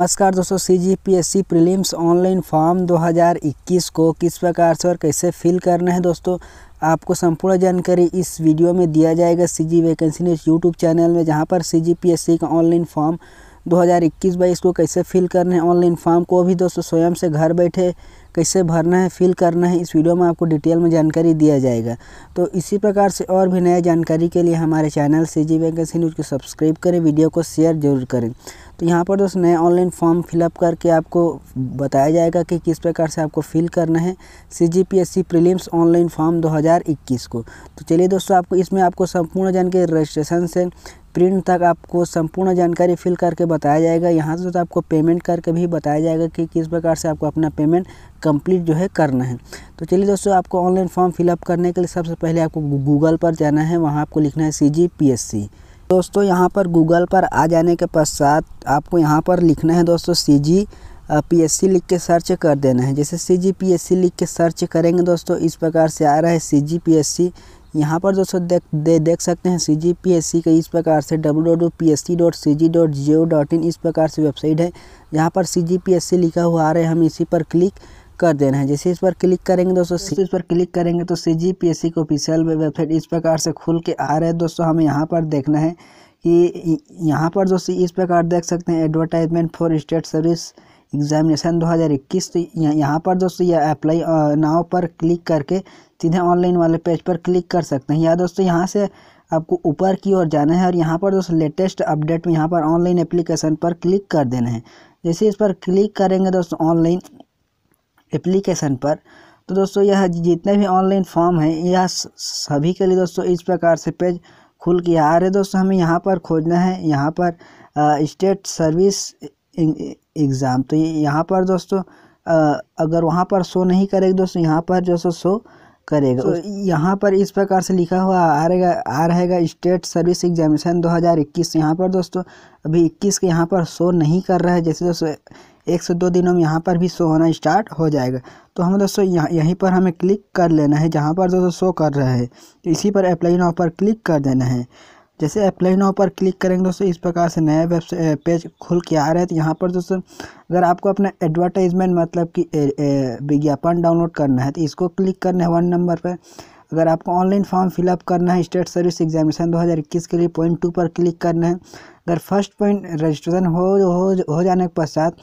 नमस्कार दोस्तों C G P S C prelims online form 2021 को किस प्रकार से और कैसे फिल करना है दोस्तों आपको संपूर्ण जानकारी इस वीडियो में दिया जाएगा C G vacancy news YouTube channel में जहां पर सी जी पी एस सी का ऑनलाइन फॉर्म 2021 हज़ार को कैसे फिल करना है ऑनलाइन फॉर्म को भी दोस्तों स्वयं से घर बैठे कैसे भरना है फिल करना है इस वीडियो में आपको डिटेल में जानकारी दिया जाएगा तो इसी प्रकार से और भी नया जानकारी के लिए हमारे channel C G vacancy news को सब्सक्राइब करें वीडियो को शेयर जरूर करें तो यहाँ पर दोस्तों नया ऑनलाइन फॉर्म फिलअप करके आपको बताया जाएगा कि किस प्रकार से आपको फिल करना है C G P S C prelims online form 2021 को तो चलिए दोस्तों आपको इसमें आपको संपूर्ण जानकारी रजिस्ट्रेशन से प्रिंट तक आपको संपूर्ण जानकारी फिल करके बताया जाएगा यहाँ से तो आपको पेमेंट करके भी बताया जाएगा कि किस प्रकार से आपको अपना पेमेंट कंप्लीट जो है करना है तो चलिए दोस्तों आपको ऑनलाइन फॉर्म फिलअप करने के लिए सबसे पहले आपको गूगल पर जाना है वहाँ आपको लिखना है सी जी पी एस सी दोस्तों यहाँ पर गूगल पर आ जाने के पश्चात आपको यहाँ पर लिखना है दोस्तों सी जी पी एस सी लिख के सर्च कर देना है जैसे सी जी पी एस सी लिख के सर्च करेंगे दोस्तों इस प्रकार से आ रहा है सी जी पी एस सी यहाँ पर दोस्तों देख दे, देख सकते हैं सी जी पी एस सी का इस प्रकार से W W P S C dot C G dot G O dot in इस प्रकार से वेबसाइट है यहाँ पर सी जी पी एस सी लिखा हुआ आ रहा है हम इसी पर क्लिक कर देना है जैसे इस पर क्लिक करेंगे दोस्तों इस पर क्लिक करेंगे तो C G P S C official website इस प्रकार से खुल के आ रहे हैं दोस्तों हमें यहाँ पर देखना है कि यहाँ पर दोस्तों इस प्रकार देख सकते हैं advertisement for state service examination 2021 तो यहाँ पर दोस्तों यह अप्लाई नाव पर क्लिक करके सीधे ऑनलाइन वाले पेज पर क्लिक कर सकते हैं या दोस्तों यहाँ से आपको ऊपर की ओर जाना है और यहाँ पर दोस्तों लेटेस्ट अपडेट में यहाँ पर ऑनलाइन एप्लीकेशन पर क्लिक कर देना है जैसे इस पर क्लिक करेंगे दोस्तों ऑनलाइन एप्लीकेशन पर तो दोस्तों यह जितने भी ऑनलाइन फॉर्म हैं यह सभी के लिए दोस्तों इस प्रकार से पेज खुल के आ रहे दोस्तों हमें यहाँ पर खोजना है यहाँ पर स्टेट सर्विस एग्ज़ाम तो यहाँ पर दोस्तों अगर वहाँ पर शो नहीं करेगा दोस्तों यहाँ पर जो सो शो करेगा तो यहाँ पर इस प्रकार से लिखा हुआ आ रहेगा आ रहेगा स्टेट सर्विस एग्जामिनेशन 2021 यहाँ पर दोस्तों अभी 21 के यहाँ पर शो नहीं कर रहा है जैसे दोस्तों एक से दो दिनों में यहाँ पर भी शो होना स्टार्ट हो जाएगा तो हम दोस्तों यहाँ यहीं पर हमें क्लिक कर लेना है जहाँ पर दोस्तों शो कर रहा है तो इसी पर अप्लाई नाव पर क्लिक कर देना है जैसे अप्लाई नाव पर क्लिक करेंगे दोस्तों इस प्रकार से नया वेब पेज खुल के आ रहा है तो यहाँ पर दोस्तों अगर आपको अपना एडवर्टाइजमेंट मतलब कि विज्ञापन डाउनलोड करना है तो इसको क्लिक करना है वन नंबर पर अगर आपको ऑनलाइन फॉर्म फिलअप करना है स्टेट सर्विस एग्जामिनेशन 2021 के लिए पॉइंट टू पर क्लिक करना है अगर फर्स्ट पॉइंट रजिस्ट्रेशन हो हो हो जाने के पश्चात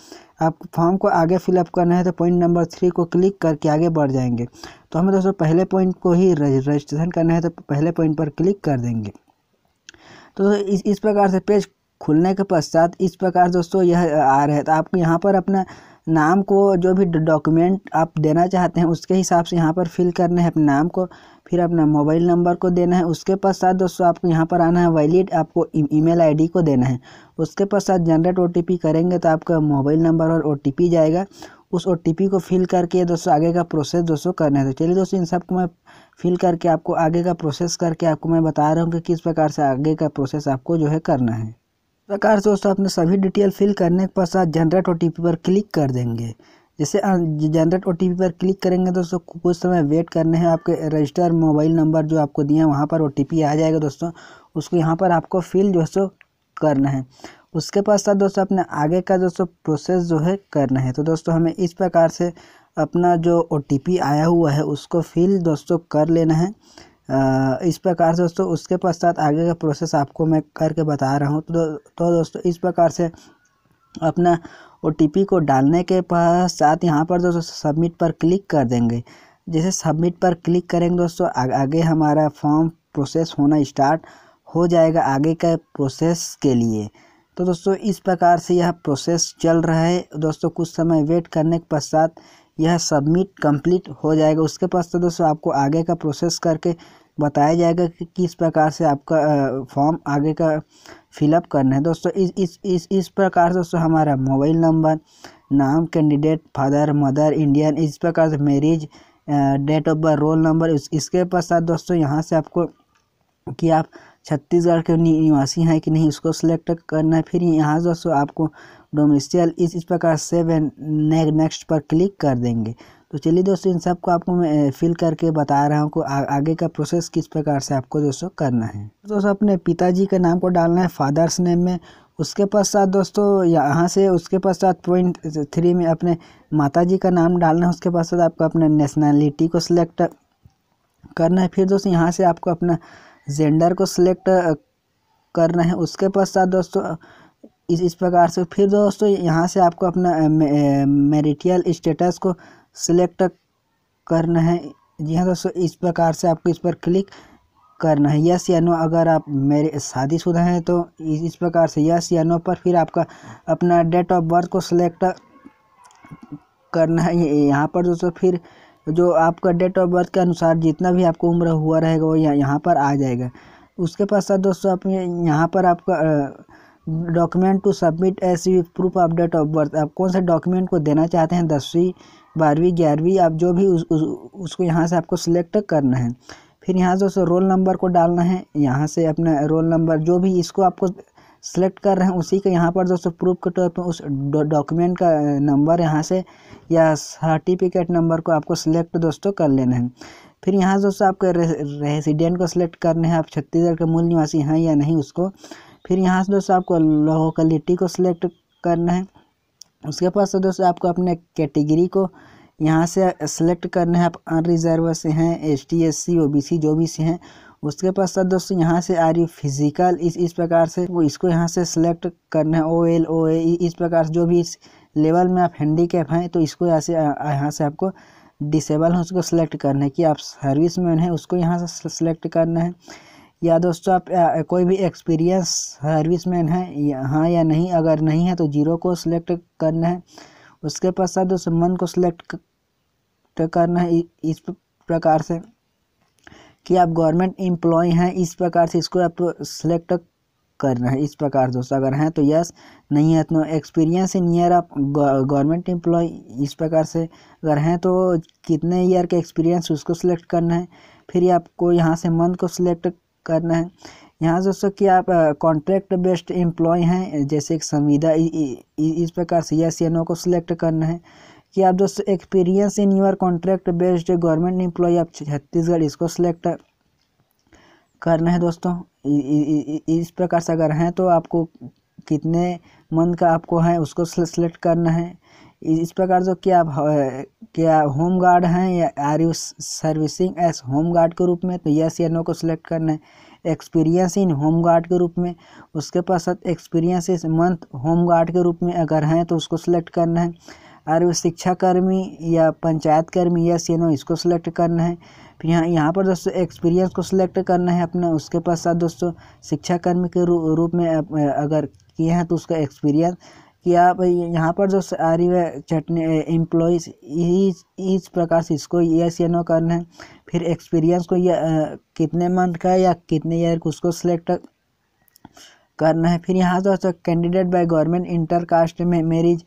आप फॉर्म को आगे फिलअप करना है तो पॉइंट नंबर थ्री को क्लिक करके आगे बढ़ जाएंगे तो हमें दोस्तों पहले पॉइंट को ही रजिस्ट्रेशन करना है तो पहले पॉइंट पर क्लिक कर देंगे तो इस इस प्रकार से पेज खुलने के पश्चात इस प्रकार दोस्तों यह आ रहा है तो आप यहाँ पर अपना नाम को जो भी डॉक्यूमेंट आप देना चाहते हैं उसके हिसाब से यहाँ पर फिल करना है अपने नाम को फिर अपना मोबाइल नंबर को देना है उसके पश्चात दोस्तों आपको यहाँ पर आना है वैलिड आपको ईमेल e- आईडी को देना है उसके पश्चात जनरेट ओटीपी करेंगे तो आपका मोबाइल नंबर और ओटीपी जाएगा उस ओ को फिल करके दोस्तों आगे का प्रोसेस दोस्तों करना है तो चलिए दोस्तों इन सब को मैं फिल करके आपको आगे का प्रोसेस करके आपको मैं बता रहा हूँ कि किस प्रकार से आगे का प्रोसेस आपको जो है करना है प्रकार से दोस्तों अपने सभी डिटेल फिल करने के पश्चात जनरेट ओ पर क्लिक कर देंगे जैसे जनरेट ओ पर क्लिक करेंगे दोस्तों कुछ समय वेट करने हैं आपके रजिस्टर मोबाइल नंबर जो आपको दिया वहाँ पर ओ आ जाएगा दोस्तों उसको यहाँ पर आपको फिल जो सो करना है उसके पश्चात दोस्तों अपने आगे का दोस्तों प्रोसेस जो है करना है तो दोस्तों हमें इस प्रकार से अपना जो ओ आया हुआ है उसको फिल दोस्तों कर लेना है इस प्रकार से दोस्तों उसके पश्चात आगे का प्रोसेस आपको मैं करके बता रहा हूँ तो तो दोस्तों इस प्रकार से अपना ओ को डालने के पश्चात यहाँ पर दोस्तों सबमिट पर क्लिक कर देंगे जैसे सबमिट पर क्लिक करेंगे दोस्तों आ, आगे हमारा फॉर्म प्रोसेस होना स्टार्ट हो जाएगा आगे के प्रोसेस के लिए तो दोस्तों इस प्रकार से यह प्रोसेस चल रहा है दोस्तों कुछ समय वेट करने के पश्चात यह सबमिट कंप्लीट हो जाएगा उसके पास तो दोस्तों आपको आगे का प्रोसेस करके बताया जाएगा कि किस प्रकार से आपका फॉर्म आगे का फिलअप करना है दोस्तों इस इस इस इस प्रकार से दोस्तों हमारा मोबाइल नंबर नाम कैंडिडेट फादर मदर इंडियन इस प्रकार से marriage date of birth roll number इस, इसके पश्चात दोस्तों यहाँ से आपको कि आप छत्तीसगढ़ के निवासी हैं कि नहीं उसको सिलेक्ट करना है फिर यहाँ दोस्तों आपको डोमेस्टियल इस इस प्रकार सेवन ने, नेक्स्ट पर क्लिक कर देंगे तो चलिए दोस्तों इन सब को आपको मैं फिल करके बता रहा हूँ को आ, आगे का प्रोसेस किस प्रकार से आपको दोस्तों करना है दोस्तों अपने पिताजी का नाम को डालना है फादर्स नेम में उसके पश्चात दोस्तों यहाँ से उसके पश्चात पॉइंट थ्री में अपने माताजी का नाम डालना है उसके पश्चात आपको अपने नेशनैलिटी को सिलेक्ट करना है फिर दोस्तों यहाँ से आपको अपना जेंडर को सिलेक्ट करना है उसके पश्चात दोस्तों इस इस प्रकार से फिर दोस्तों यहाँ से आपको अपना मेरिटियल स्टेटस को सिलेक्ट करना है जी हाँ दोस्तों इस प्रकार से आपको इस पर क्लिक करना है यस या नो अगर आप मेरे शादीशुदा हैं तो इस इस प्रकार से यस या नो पर फिर आपका अपना डेट ऑफ बर्थ को सिलेक्ट करना है यहाँ पर दोस्तों फिर जो आपका डेट ऑफ बर्थ के अनुसार जितना भी आपको उम्र हुआ रहेगा वो यहाँ पर आ जाएगा उसके पश्चात दोस्तों आप यहाँ पर आपका डॉक्यूमेंट टू सबमिट एस वी proof of date of birth आप कौन से डॉक्यूमेंट को देना चाहते हैं दसवीं बारहवीं ग्यारहवीं आप जो भी उस, उस, उसको यहाँ से आपको सिलेक्ट करना है फिर यहाँ से उसको रोल नंबर को डालना है यहाँ से अपना रोल नंबर जो भी इसको आपको सेलेक्ट कर रहे हैं उसी के यहाँ पर दोस्तों प्रूफ के तौर पर उस डॉक्यूमेंट का नंबर यहाँ से या सर्टिफिकेट नंबर को आपको सिलेक्ट दोस्तों कर लेना है फिर यहाँ दोस्तों आपके रेसिडेंट को सिलेक्ट करना है आप छत्तीसगढ़ के मूल निवासी हैं या नहीं उसको फिर यहाँ से दोस्तों आपको लोकलिटी को सिलेक्ट करना है उसके पास से दोस्तों आपको अपने कैटेगरी को यहाँ से सिलेक्ट करना है आप अनरिजर्व से हैं S T S C O B C जो भी से हैं उसके सर दोस्तों यहाँ से आर यू फिजिकल इस इस प्रकार से वो इसको यहाँ से सिलेक्ट करना है ओ एल ओ ए इस प्रकार से जो भी इस लेवल में आप हैंडी कैप हैं तो इसको यहाँ से यहाँ से आपको डिसेबल हैं उसको सिलेक्ट करना है कि आप सर्विस मैन हैं उसको यहाँ से सिलेक्ट करना है या दोस्तों आप कोई भी एक्सपीरियंस सर्विसमैन है हाँ या नहीं अगर नहीं है तो जीरो को सिलेक्ट करना है उसके पश्चात दोस्तों मन को सिलेक्ट करना है इस प्रकार से कि आप गवर्नमेंट एम्प्लॉय हैं इस प्रकार से इसको आप सिलेक्ट करना है इस प्रकार दोस्तों अगर हैं तो यस नहीं है तो एक्सपीरियंस इन ईयर आप गवर्नमेंट एम्प्लॉय इस प्रकार से अगर हैं तो कितने ईयर के एक्सपीरियंस उसको सिलेक्ट करना है फिर आपको यहाँ से मंथ को सिलेक्ट करना है यहाँ दोस्तों कि आप कॉन्ट्रैक्ट बेस्ड एम्प्लॉय हैं जैसे एक संविदा इस प्रकार से या सी को सिलेक्ट करना है कि आप दोस्तों experience in your contract based government employ आप छत्तीसगढ़ इसको सिलेक्ट करना है दोस्तों इस प्रकार से अगर हैं तो आपको कितने मंथ का आपको है उसको सिलेक्ट करना है इस प्रकार जो क्या क्या होम गार्ड हैं या are you servicing as home guard के रूप में तो यस या नो को सिलेक्ट करना है एक्सपीरियंस इन होम गार्ड के रूप में उसके पश्चात एक्सपीरियंस इस मंथ होम गार्ड के रूप में अगर हैं तो उसको सिलेक्ट करना है आर यू शिक्षाकर्मी या पंचायत कर्मी यस या नो इसको सिलेक्ट करना है फिर यहाँ यहाँ पर दोस्तों एक्सपीरियंस को सिलेक्ट करना है अपना उसके पश्चात दोस्तों शिक्षाकर्मी के रूप में अगर किए हैं तो उसका एक्सपीरियंस कि आप यहाँ पर जो सारी वे चटनी एम्प्लॉयज़ इस प्रकार से इसको यस या नो करना है फिर एक्सपीरियंस को या कितने मंथ का या कितने ईयर को उसको सिलेक्ट करना है फिर यहाँ जो है candidate by government inter caste में मेरिज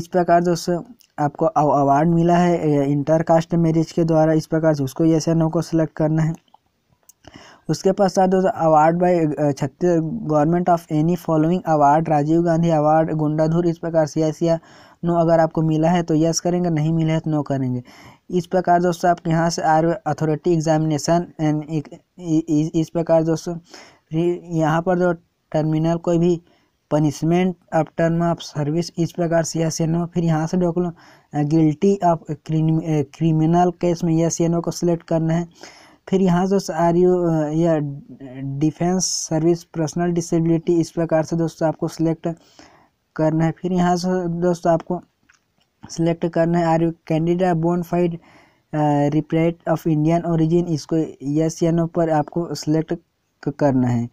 इस प्रकार जो आपको अवार्ड मिला है इंटर कास्ट मैरिज के द्वारा इस प्रकार से उसको यस या नो को सिलेक्ट करना है उसके पश्चात दोस्तों award by Chhattisgarh government of any following award Rajiv Gandhi award Gundadhur इस प्रकार सी आई सी नो अगर आपको मिला है तो यस करेंगे नहीं मिला है तो नो करेंगे इस प्रकार दोस्तों आपके यहाँ से आर अथॉरिटी एग्जामिनेशन एंड इस प्रकार दोस्तों यहाँ पर जो टर्मिनल कोई भी punishment of term of service इस प्रकार एस एन ओ फिर यहाँ से document guilty of criminal case में यस ओ को सिलेक्ट करना है फिर यहाँ दोस्तों आर यू या डिफेंस सर्विस पर्सनल डिसेबिलिटी इस प्रकार से दोस्तों आपको सिलेक्ट करना है फिर यहाँ से दोस्तों आपको सिलेक्ट करना है are you candidate bona fide repatriate of Indian origin इसको यस या नो पर आपको सिलेक्ट करना है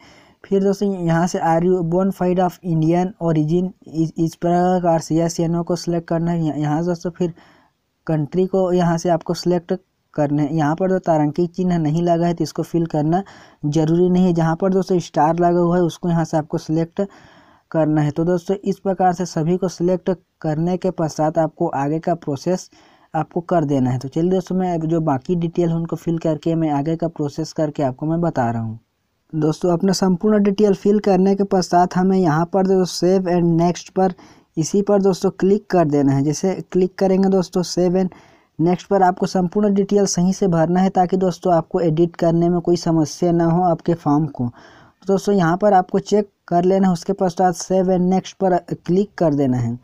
फिर दोस्तों यहाँ से are you bona fide of Indian origin इस प्रकार से यस या नो को सिलेक्ट करना है यहाँ दोस्तों फिर कंट्री को यहाँ से आपको सिलेक्ट करने यहाँ पर जो तो तारंकी चिन्ह नहीं लगा है तो इसको फिल करना जरूरी नहीं है जहाँ पर दोस्तों स्टार लगा हुआ है उसको यहाँ से आपको सिलेक्ट करना है तो दोस्तों इस प्रकार से सभी को सिलेक्ट करने के पश्चात आपको आगे का प्रोसेस आपको कर देना है तो चलिए दोस्तों मैं जो बाकी डिटेल है उनको फिल करके मैं आगे का प्रोसेस करके आपको मैं बता रहा हूँ दोस्तों अपना संपूर्ण डिटेल फिल करने के पश्चात हमें यहाँ पर जो सेव एंड नेक्स्ट पर इसी पर दोस्तों क्लिक कर देना है जैसे क्लिक करेंगे दोस्तों सेव एंड नेक्स्ट पर आपको संपूर्ण डिटेल सही से भरना है ताकि दोस्तों आपको एडिट करने में कोई समस्या ना हो आपके फॉर्म को तो दोस्तों यहाँ पर आपको चेक कर लेना है उसके पश्चात सेव एंड नेक्स्ट पर क्लिक कर देना है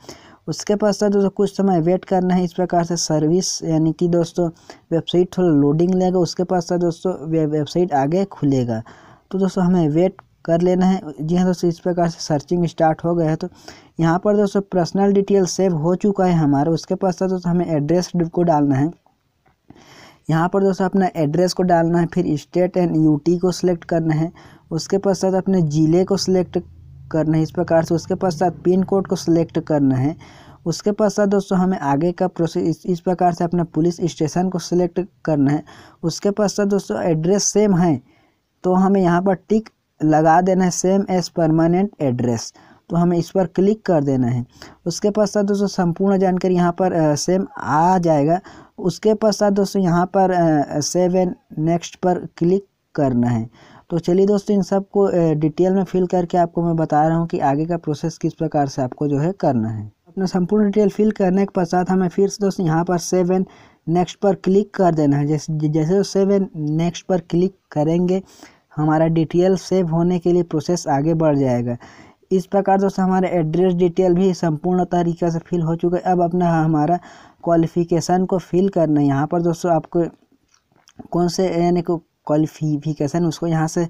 उसके पश्चात दोस्तों कुछ समय वेट करना है इस प्रकार से सर्विस यानी कि दोस्तों वेबसाइट थोड़ा लोडिंग लेगा उसके पश्चात दोस्तों वेबसाइट आगे खुलेगा तो दोस्तों हमें वेट कर लेना है जी हाँ दोस्तों इस प्रकार से सर्चिंग स्टार्ट हो गया है तो यहाँ पर दोस्तों पर्सनल डिटेल सेव हो चुका है हमारा उसके पश्चात दोस्तों हमें एड्रेस को डालना है यहाँ पर दोस्तों अपना एड्रेस को डालना है फिर स्टेट एंड यूटी को सिलेक्ट करना है उसके पश्चात अपने ज़िले को सिलेक्ट करना है इस प्रकार से उसके पश्चात पिन कोड को सिलेक्ट करना है उसके पश्चात दोस्तों हमें आगे का प्रोसेस इस प्रकार से अपना पुलिस स्टेशन को सिलेक्ट करना है उसके पश्चात दोस्तों एड्रेस सेम है तो हमें यहाँ पर टिक लगा देना है सेम एज परमानेंट एड्रेस तो हमें इस पर क्लिक कर देना है उसके पश्चात दोस्तों संपूर्ण जानकारी यहाँ पर आ, सेम आ जाएगा उसके पश्चात दोस्तों यहाँ पर सेव एंड नेक्स्ट पर क्लिक करना है तो चलिए दोस्तों इन सब को डिटेल में फिल करके आपको मैं बता रहा हूँ कि आगे का प्रोसेस किस प्रकार से आपको जो है करना है अपना संपूर्ण डिटेल फिल करने के पश्चात हमें फिर से दोस्तों यहाँ पर सेव एंड नेक्स्ट पर क्लिक कर देना है जैसे जैसे सेव एंड नेक्स्ट पर क्लिक करेंगे हमारा डिटेल सेव होने के लिए प्रोसेस आगे बढ़ जाएगा इस प्रकार दोस्तों हमारा एड्रेस डिटेल भी संपूर्ण तरीके से फिल हो चुका है अब अपना हमारा क्वालिफिकेशन को फिल करना है यहाँ पर दोस्तों आपको कौन से यानी को क्वालिफिकेशन उसको यहाँ से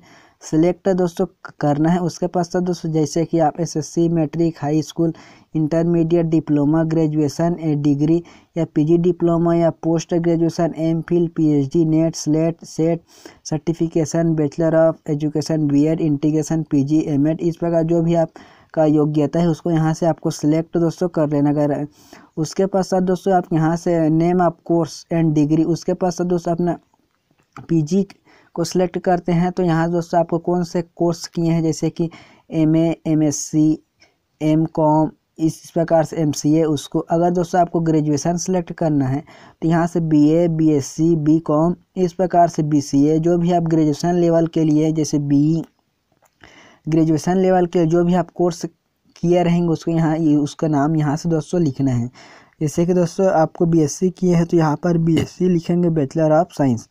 सिलेक्ट दोस्तों करना है उसके पास तो दोस्तों जैसे कि आप SSC matric high school intermediate diploma graduation a degree या पीजी डिप्लोमा या post graduation M Phil PhD NET SLET SET certification bachelor of education BEd integration PG MEd इस प्रकार जो भी आप का योग्यता है उसको यहाँ से आपको सिलेक्ट दोस्तों कर लेना अगर उसके पश्चात दोस्तों आप यहाँ से name of course and degree उसके पश्चात दोस्तों अपना पीजी को सिलेक्ट करते हैं तो यहाँ दोस्तों आपको कौन से कोर्स किए हैं जैसे कि M A M S C M com इस प्रकार से एम सी ए उसको अगर दोस्तों आपको ग्रेजुएशन सेलेक्ट करना है तो यहाँ से B A B S C B com इस प्रकार से बी सी ए जो भी आप ग्रेजुएशन लेवल के लिए जैसे बी ग्रेजुएशन लेवल के जो भी आप कोर्स किए रहेंगे उसको यहाँ उसका नाम यहाँ से दोस्तों लिखना है जैसे कि दोस्तों आपको बीएससी किए हैं तो यहाँ पर बीएससी लिखेंगे बैचलर ऑफ साइंस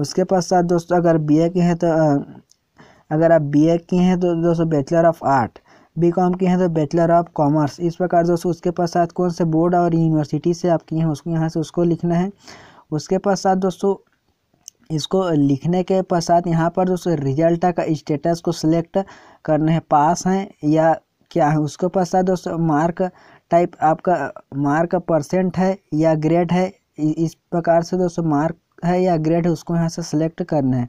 उसके पश्चात दोस्तों अगर बीए के हैं तो अगर आप बीए किए हैं तो दोस्तों bachelor of art B com के हैं तो बैचलर ऑफ कॉमर्स इस प्रकार दोस्तों उसके पश्चात कौन से बोर्ड और यूनिवर्सिटी से आप किए हैं उसको यहाँ से उसको लिखना है उसके पश्चात दोस्तों इसको लिखने के पश्चात यहाँ पर दोस्तों रिजल्ट का स्टेटस को सिलेक्ट करना है पास हैं या क्या है उसके पश्चात दोस्तों मार्क टाइप आपका मार्क का परसेंट है या ग्रेड है इस प्रकार से दोस्तों मार्क है या ग्रेड है उसको यहाँ से सेलेक्ट करना है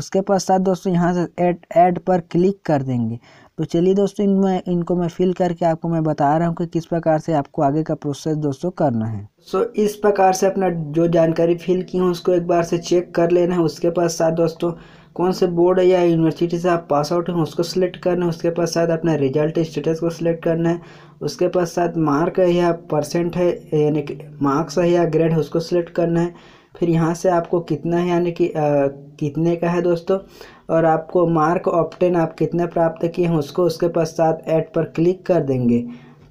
उसके पश्चात दोस्तों यहाँ से एड एड पर क्लिक कर देंगे तो चलिए दोस्तों इनमें इनको मैं फिल करके आपको मैं बता रहा हूँ कि किस प्रकार से आपको आगे का प्रोसेस दोस्तों करना है सो so, इस प्रकार से अपना जो जानकारी फिल की हूँ उसको एक बार से चेक कर लेना है उसके पश्चात दोस्तों कौन से बोर्ड या यूनिवर्सिटी से आप पास आउट हैं उसको सिलेक्ट करना है उसके पास शायद अपना रिजल्ट स्टेटस को सिलेक्ट करना है उसके पास शायद मार्क है या परसेंट है यानी कि मार्क्स है या ग्रेड है उसको सिलेक्ट करना है फिर यहाँ से आपको कितना है यानी कि कितने का है दोस्तों और आपको मार्क ऑप्टेन आप कितने प्राप्त किए हैं उसको उसके पश्चात ऐड पर क्लिक कर देंगे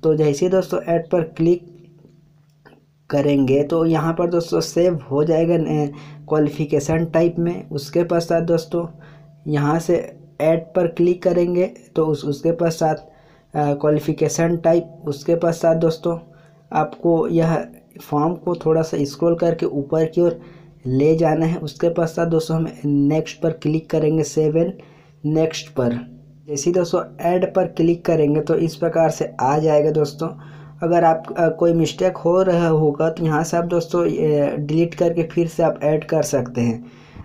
तो जैसे दोस्तों ऐड पर क्लिक करेंगे तो यहाँ पर दोस्तों सेव हो जाएगा क्वालिफिकेशन टाइप में उसके पश्चात दोस्तों यहाँ से ऐड पर क्लिक करेंगे तो उस उसके पश्चात क्वालिफिकेशन टाइप उसके पश्चात दोस्तों आपको यह फॉर्म को थोड़ा सा स्क्रॉल करके ऊपर की ओर ले जाना है उसके पश्चात दोस्तों हम नेक्स्ट पर क्लिक करेंगे सेवन नेक्स्ट पर जैसे दोस्तों ऐड पर क्लिक करेंगे तो इस प्रकार से आ जाएगा दोस्तों अगर आप आ, कोई मिस्टेक हो रहा होगा तो यहाँ से आप दोस्तों डिलीट करके फिर से आप ऐड कर सकते हैं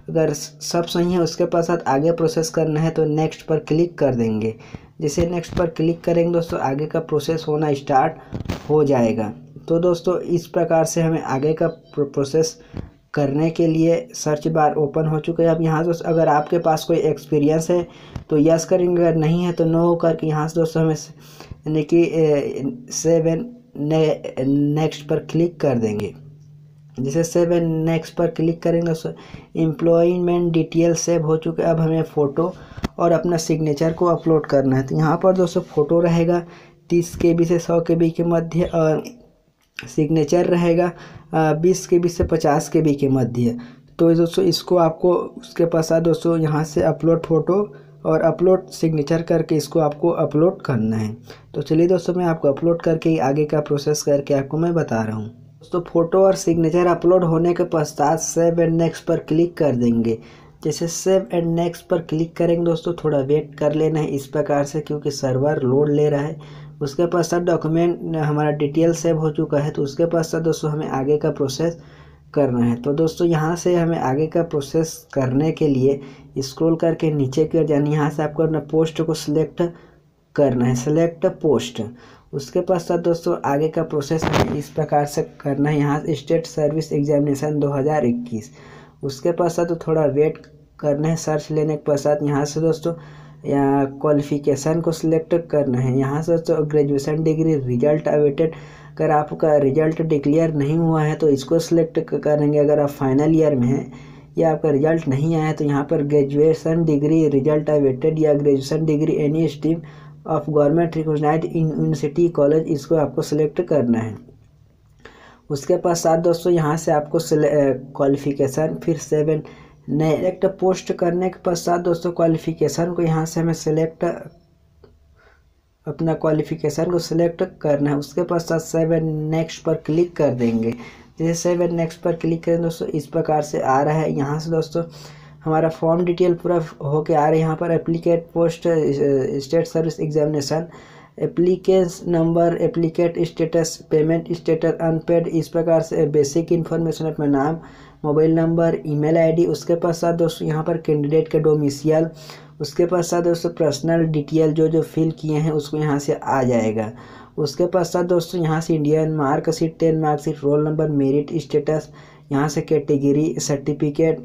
अगर सब सही है उसके पास साथ आगे प्रोसेस करना है तो नेक्स्ट पर क्लिक कर देंगे जैसे नेक्स्ट पर क्लिक करेंगे दोस्तों आगे का प्रोसेस होना स्टार्ट हो जाएगा तो दोस्तों इस प्रकार से हमें आगे का प्रोसेस करने के लिए सर्च बार ओपन हो चुका है अब यहाँ दोस्त अगर आपके पास कोई एक्सपीरियंस है तो यस करेंगे अगर नहीं है तो नो करके यहाँ से दोस्तों हमें यानी कि सेवन ने, नेक्स्ट पर क्लिक कर देंगे जैसे सेवन नेक्स्ट पर क्लिक करेंगे तो एम्प्लॉयमेंट डिटेल सेव हो चुके अब हमें फ़ोटो और अपना सिग्नेचर को अपलोड करना है तो यहाँ पर दोस्तों फ़ोटो रहेगा तीस के बी से सौ के बी के मध्य और सिग्नेचर रहेगा बीस के बी से पचास के बी के मध्य तो दोस्तों इसको आपको उसके पास दोस्तों यहाँ से अपलोड फ़ोटो और अपलोड सिग्नेचर करके इसको आपको अपलोड करना है तो चलिए दोस्तों मैं आपको अपलोड करके ही आगे का प्रोसेस करके आपको मैं बता रहा हूँ दोस्तों फ़ोटो और सिग्नेचर अपलोड होने के पश्चात सेव एंड नेक्स्ट पर क्लिक कर देंगे जैसे सेव एंड नेक्स्ट पर क्लिक करेंगे दोस्तों थोड़ा वेट कर लेना है इस प्रकार से क्योंकि सर्वर लोड ले रहा है उसके पश्चात डॉक्यूमेंट हमारा डिटेल सेव हो चुका है तो उसके पश्चात दोस्तों हमें आगे का प्रोसेस करना है तो दोस्तों यहाँ से हमें आगे का प्रोसेस करने के लिए स्क्रॉल करके नीचे की ओर यानी यहाँ से आपको अपना पोस्ट को सिलेक्ट करना है सिलेक्ट पोस्ट उसके पश्चात दोस्तों आगे का प्रोसेस हमें इस प्रकार से करना है यहाँ स्टेट सर्विस एग्जामिनेशन 2021 उसके पश्चात तो थोड़ा वेट करना है सर्च लेने के पश्चात यहाँ से दोस्तों या क्वालिफिकेशन को सिलेक्ट करना है यहाँ से दोस्तों ग्रेजुएशन डिग्री रिजल्ट अवेटेड अगर आपका रिजल्ट डिक्लेयर नहीं हुआ है तो इसको सिलेक्ट करेंगे अगर आप फाइनल ईयर में हैं या आपका रिजल्ट नहीं आया तो यहाँ पर ग्रेजुएशन डिग्री रिजल्ट अवेटेड या graduation degree any stream of government recognize university college इसको आपको सेलेक्ट करना है उसके पश्चात दोस्तों यहाँ से आपको क्वालिफिकेशन फिर सेवन नेक्ट पोस्ट करने के पश्चात दोस्तों क्वालिफिकेशन को यहाँ से हमें सेलेक्ट अपना क्वालिफिकेशन को सिलेक्ट करना है उसके पश्चात सेवन नेक्स्ट पर क्लिक कर देंगे जैसे सेव एंड नेक्स्ट पर क्लिक करें दोस्तों इस प्रकार से आ रहा है यहाँ से दोस्तों हमारा फॉर्म डिटेल पूरा होके आ रहा है यहाँ पर applicant post state service examination applicants number applicant status payment status unpaid इस प्रकार से बेसिक इन्फॉर्मेशन अपना नाम मोबाइल नंबर ईमेल आईडी उसके पश्चात दोस्तों यहाँ पर कैंडिडेट के डोमिसियल उसके पश्चात दोस्तों पर्सनल डिटेल जो जो फिल किए हैं उसको यहाँ से आ जाएगा उसके पश्चात दोस्तों यहाँ से Indian mark sheet ten mark sheet roll number merit status यहाँ से कैटेगरी सर्टिफिकेट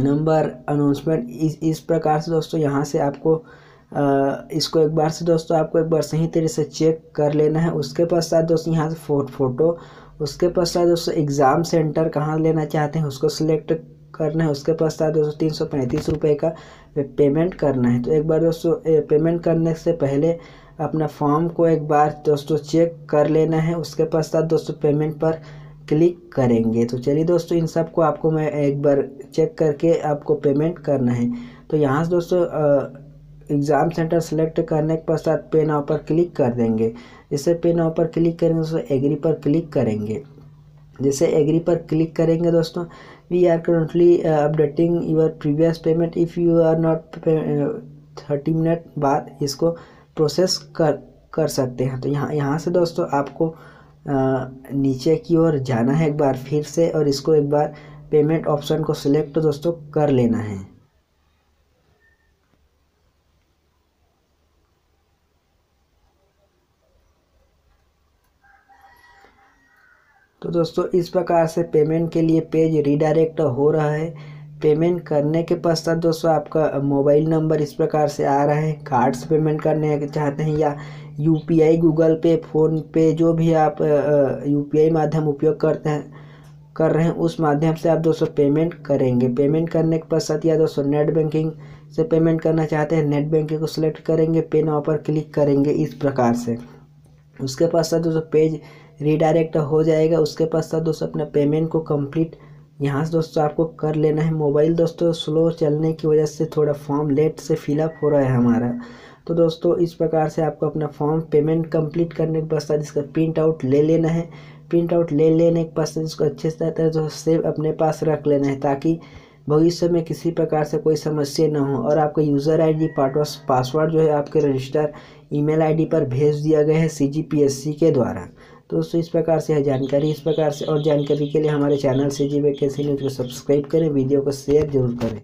नंबर अनाउंसमेंट इस इस प्रकार से दोस्तों यहाँ से आपको आ, इसको एक बार से दोस्तों आपको एक बार सही तरीके से चेक कर लेना है उसके पश्चात दोस्तों यहाँ से फो, फोटो उसके पश्चात दोस्तों एग्ज़ाम सेंटर कहाँ लेना चाहते हैं उसको सिलेक्ट करना है उसके पश्चात दोस्तों तीन सौ पैंतीस रुपये का पेमेंट करना है तो एक बार दोस्तों पेमेंट करने से पहले अपना फॉर्म को एक बार दोस्तों चेक कर लेना है उसके पश्चात दोस्तों पेमेंट पर क्लिक करेंगे तो चलिए दोस्तों इन सब को आपको मैं एक बार चेक करके आपको पेमेंट करना है तो यहाँ से दोस्तों एग्ज़ाम सेंटर सेलेक्ट करने के पश्चात पे नाव पर क्लिक कर देंगे जैसे पे नाव पर क्लिक करेंगे दोस्तों एग्री पर क्लिक करेंगे जैसे एग्री पर क्लिक करेंगे दोस्तों we are currently updating your previous payment if you are not thirty minute बाद इसको प्रोसेस कर कर सकते हैं तो यहाँ यहाँ से दोस्तों आपको आ, नीचे की ओर जाना है एक बार फिर से और इसको एक बार पेमेंट ऑप्शन को सिलेक्ट तो दोस्तों कर लेना है तो दोस्तों इस प्रकार से पेमेंट के लिए पेज रिडायरेक्ट हो रहा है पेमेंट करने के पश्चात दोस्तों आपका मोबाइल नंबर इस प्रकार से आ रहा है कार्ड से पेमेंट करने चाहते हैं या यूपीआई गूगल पे फ़ोन पे जो भी आप यूपीआई माध्यम उपयोग करते हैं कर रहे हैं उस माध्यम से आप दोस्तों पेमेंट करेंगे पेमेंट करने के पश्चात या दोस्तों नेट बैंकिंग से पेमेंट करना चाहते हैं नेट बैंकिंग को सिलेक्ट करेंगे पे नाव पर क्लिक करेंगे इस प्रकार से उसके पश्चात दोस्तों पेज रिडायरेक्ट हो जाएगा उसके पश्चात दोस्तों अपना पेमेंट को कंप्लीट यहाँ से दोस्तों आपको कर लेना है मोबाइल दोस्तों स्लो चलने की वजह से थोड़ा फॉर्म लेट से फिलअप हो रहा है हमारा तो दोस्तों इस प्रकार से आपको अपना फॉर्म पेमेंट कंप्लीट करने के पश्चात इसका प्रिंट आउट ले लेना है प्रिंट आउट ले लेने के पश्चात इसको अच्छे से तरह सेव अपने पास रख लेना है ताकि भविष्य में किसी प्रकार से कोई समस्या ना हो और आपका यूज़र आईडी डी पासवर्ड जो है आपके रजिस्टर ईमेल आईडी पर भेज दिया गया है सी के द्वारा तो दोस्तों इस प्रकार से है जानकारी इस प्रकार से और जानकारी के लिए हमारे चैनल से जी वैकेंसी न्यूज़ को सब्सक्राइब करें वीडियो को शेयर जरूर करें